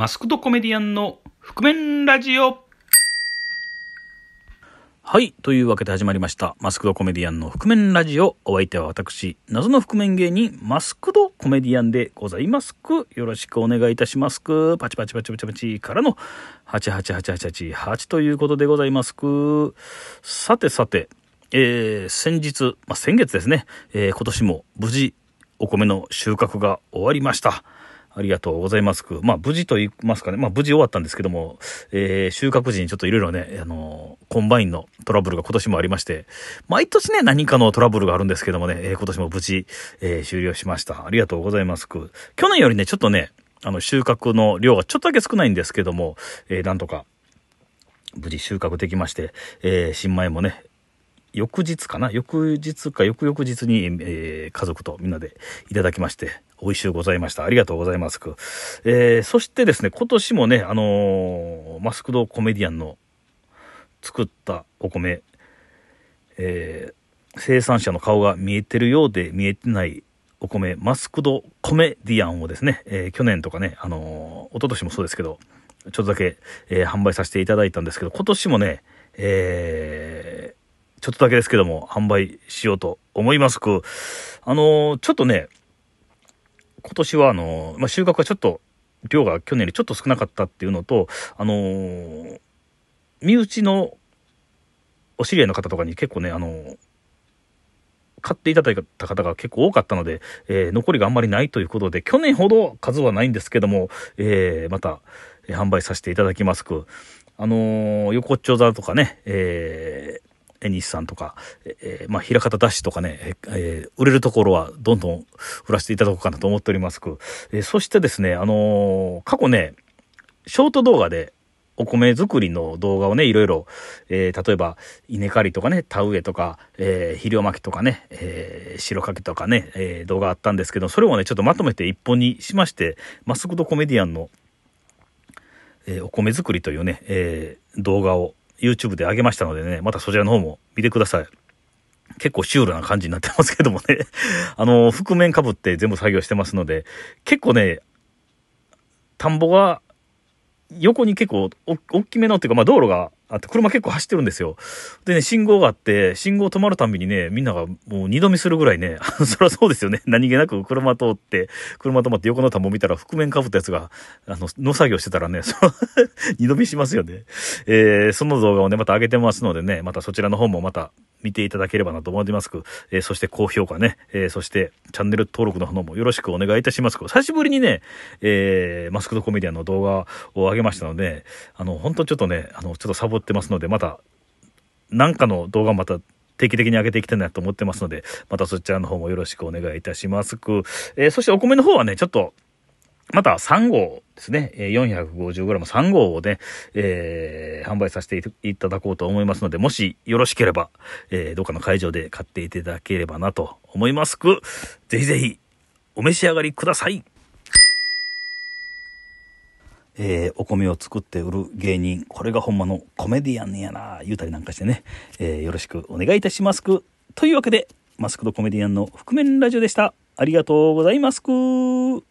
マスクドコメディアンの覆面ラジオはい。というわけで始まりました。マスクドコメディアンの覆面ラジオ。お相手は私、謎の覆面芸人、マスクドコメディアンでございますく。よろしくお願いいたしますく。パチパチパチパチパチからの8888888ということでございますく。さてさて、えー、先日、まあ、先月ですね、えー、今年も無事お米の収穫が終わりました。ありがとうございますく。まあ、無事と言いますかね。まあ、無事終わったんですけども、えー、収穫時にちょっといろいろね、あのー、コンバインのトラブルが今年もありまして、毎年ね、何かのトラブルがあるんですけどもね、えー、今年も無事、えー、終了しました。ありがとうございますく。去年よりね、ちょっとね、あの、収穫の量がちょっとだけ少ないんですけども、えー、なんとか、無事収穫できまして、えー、新米もね、翌日かな翌日か翌々日に、えー、家族とみんなでいただきまして、美味しゅうございました。ありがとうございます。えー、そしてですね、今年もね、あのー、マスクドコメディアンの作ったお米、えー、生産者の顔が見えてるようで見えてないお米、マスクドコメディアンをですね、えー、去年とかね、あのー、一昨年もそうですけど、ちょっとだけ、えー、販売させていただいたんですけど、今年もね、えー、ちょっとだけですけども、販売しようと思います。あのー、ちょっとね、今年はあのー、まあ、収穫がちょっと、量が去年よりちょっと少なかったっていうのと、あのー、身内のお知り合いの方とかに結構ね、あの買っていただいた方が結構多かったので、えー、残りがあんまりないということで、去年ほど数はないんですけども、えー、また、え販売させていただきますく、あの横っちょ座とかね、え西さんとか、えー、まあ、平方ダッシュとかね、えー、売れるところはどんどん売らせていただこうかなと思っておりますく、えー、そしてですね、あの過去ね、ショート動画で、お米作りの動画をね、いろいろ、えー、例えば、稲刈りとかね、田植えとか、えー、肥料巻きとかね、えー、白かきとかね、え動画あったんですけど、それをね、ちょっとまとめて一本にしまして、マスクドコメディアンの、えお米作りというね、え動画を YouTube で上げましたのでね、またそちらの方も見てください。結構シュールな感じになってますけどもね あの、覆面かぶって全部作業してますので、結構ね、田んぼが横に結構お、大きめのっていうか、まあ道路があって、車結構走ってるんですよ。でね、信号があって、信号止まるたびにね、みんながもう二度見するぐらいね、そりゃそうですよね。何気なく車通って、車止まって横の田んぼ見たら、覆面かぶったやつが、あの、農作業してたらね、二度見しますよね。えー、その動画をね、また上げてますのでね、またそちらの方もまた、見ていただければなと思いますく、えー、そして高評価ね、えー、そしてチャンネル登録の方もよろしくお願いいたします久しぶりにね、えー、マスクドコメディアンの動画を上げましたので、あの、本当ちょっとね、あの、ちょっとサボってますので、また、なんかの動画また定期的に上げていきたいなと思ってますので、またそちらの方もよろしくお願いいたしますく、えー、そしてお米の方はね、ちょっと、また3号ですね、450g3 号をね、えー、販売させていただこうと思いますので、もしよろしければ、えー、どっかの会場で買っていただければなと思いますく、ぜひぜひお召し上がりください。えー、お米を作って売る芸人、これがほんまのコメディアンやな、言うたりなんかしてね、えー、よろしくお願いいたしますく。というわけで、マスクドコメディアンの覆面ラジオでした。ありがとうございますく。